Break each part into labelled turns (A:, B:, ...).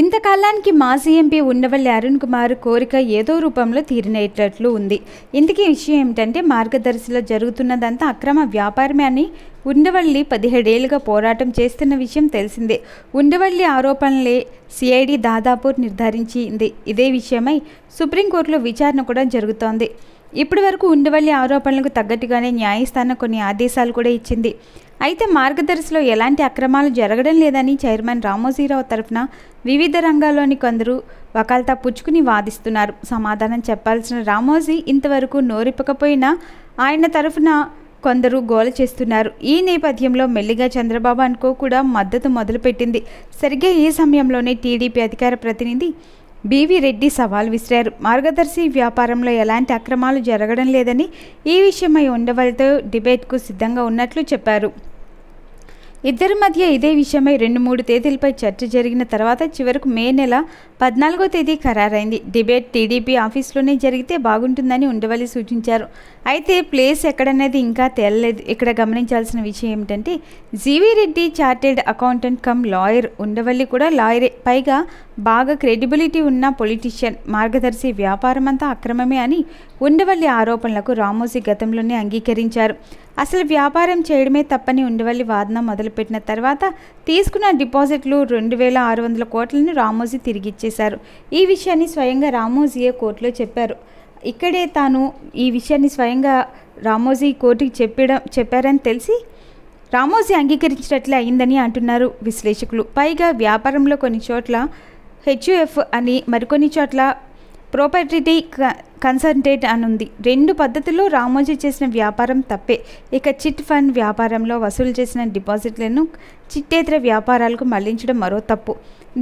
A: ఇంతకాలానికి మాజీ ఎంపీ ఉన్నవల్లి అరుణ్ కుమార్ కోరిక ఏదో రూపంలో తీరినట్లు ఉంది ఇందుకే విషయం ఏమిటంటే మార్గదర్శిలో జరుగుతున్నదంతా అక్రమ వ్యాపారమే అని ఉండవల్లి పదిహేడేళ్లుగా పోరాటం చేస్తున్న విషయం తెలిసిందే ఉండవల్లి ఆరోపణలే సిఐడి దాదాపు నిర్ధారించింది ఇదే విషయమై సుప్రీంకోర్టులో విచారణ కూడా జరుగుతోంది ఇప్పటి వరకు ఉండవల్లి ఆరోపణలకు తగ్గట్టుగానే న్యాయస్థానం కొన్ని ఆదేశాలు కూడా ఇచ్చింది అయితే మార్గదర్శిలో ఎలాంటి అక్రమాలు జరగడం లేదని చైర్మన్ రామోజీరావు తరఫున వివిధ రంగాల్లోని కొందరు వకాల్తా పుచ్చుకుని వాదిస్తున్నారు సమాధానం చెప్పాల్సిన రామోజీ ఇంతవరకు నోరిప్పకపోయినా ఆయన తరఫున కొందరు గోల చేస్తున్నారు ఈ నేపథ్యంలో మెల్లిగా చంద్రబాబు అనుకో కూడా మద్దతు మొదలుపెట్టింది సరిగ్గా ఈ సమయంలోనే టీడీపీ అధికార ప్రతినిధి బీవీ రెడ్డి సవాల్ విసిరారు మార్గదర్శి వ్యాపారంలో ఎలాంటి అక్రమాలు జరగడం లేదని ఈ విషయమై ఉండవలతో డిబేట్కు సిద్ధంగా ఉన్నట్లు చెప్పారు ఇద్దరి మధ్య ఇదే విషయమై రెండు మూడు తేదీలపై చర్చ జరిగిన తర్వాత చివరకు మే నెల పద్నాలుగో తేదీ ఖరారైంది డిబేట్ టీడీపీ ఆఫీస్లోనే జరిగితే బాగుంటుందని ఉండవల్లి సూచించారు అయితే ప్లేస్ ఎక్కడనేది ఇంకా తేలలేదు ఇక్కడ గమనించాల్సిన విషయం ఏమిటంటే GV Reddy chartered accountant cum lawyer Undavalli కూడా లాయరే పైగా బాగా క్రెడిబిలిటీ ఉన్న పొలిటీషియన్ మార్గదర్శి వ్యాపారం అంతా అక్రమమే అని ఉండవల్లి ఆరోపణలకు రామోజీ గతంలోనే అంగీకరించారు అసలు వ్యాపారం చేయడమే తప్పని ఉండవల్లి వాదన మొదలుపెట్టిన తర్వాత తీసుకున్న డిపాజిట్లు రెండు వేల ఆరు వందల కోట్లను రామోజీ తిరిగిచ్చేశారు చేశారు ఈ విషయాన్ని స్వయంగా రామోజీయే కోర్టులో చెప్పారు ఇక్కడే తాను ఈ విషయాన్ని స్వయంగా రామోజీ కోర్టుకి చెప్పడం చెప్పారని తెలిసి రామోజీ అంగీకరించినట్లే అయిందని అంటున్నారు విశ్లేషకులు పైగా వ్యాపారంలో కొన్ని చోట్ల హెచ్యుఎఫ్ అని మరికొన్ని చోట్ల ప్రోపర్టీ అని ఉంది రెండు పద్ధతుల్లో రామోజీ చేసిన వ్యాపారం తప్పే ఇక చిట్ ఫండ్ వ్యాపారంలో వసూలు చేసిన డిపాజిట్లను చిట్టేతర వ్యాపారాలకు మళ్లించడం మరో తప్పు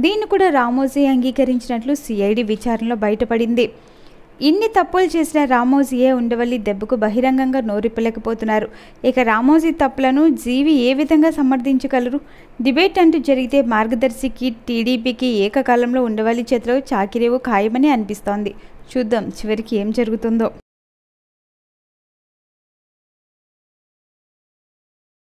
A: దీన్ని కూడా రామోజీ అంగీకరించినట్లు సిఐడి విచారణలో బయటపడింది ఇన్ని తప్పులు చేసిన రామోజీయే ఉండవల్లి దెబ్బకు బహిరంగంగా నోరిప్పలేకపోతున్నారు ఇక రామోజీ తప్పులను జీవి ఏ విధంగా సమర్థించగలరు డిబేట్ అంటూ జరిగితే మార్గదర్శికి టీడీపీకి ఏకకాలంలో ఉండవల్లి చేతిలో చాకిరేవు ఖాయమని అనిపిస్తోంది చూద్దాం చివరికి ఏం జరుగుతుందో